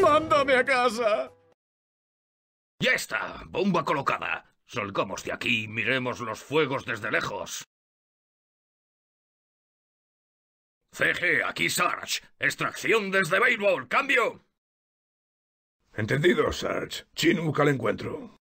¡Mándame a casa! Ya está, bomba colocada. Solcamos de aquí y miremos los fuegos desde lejos. CG, aquí Sarge. Extracción desde Baywall, ¡Cambio! Entendido, Sarge. Chinook al encuentro.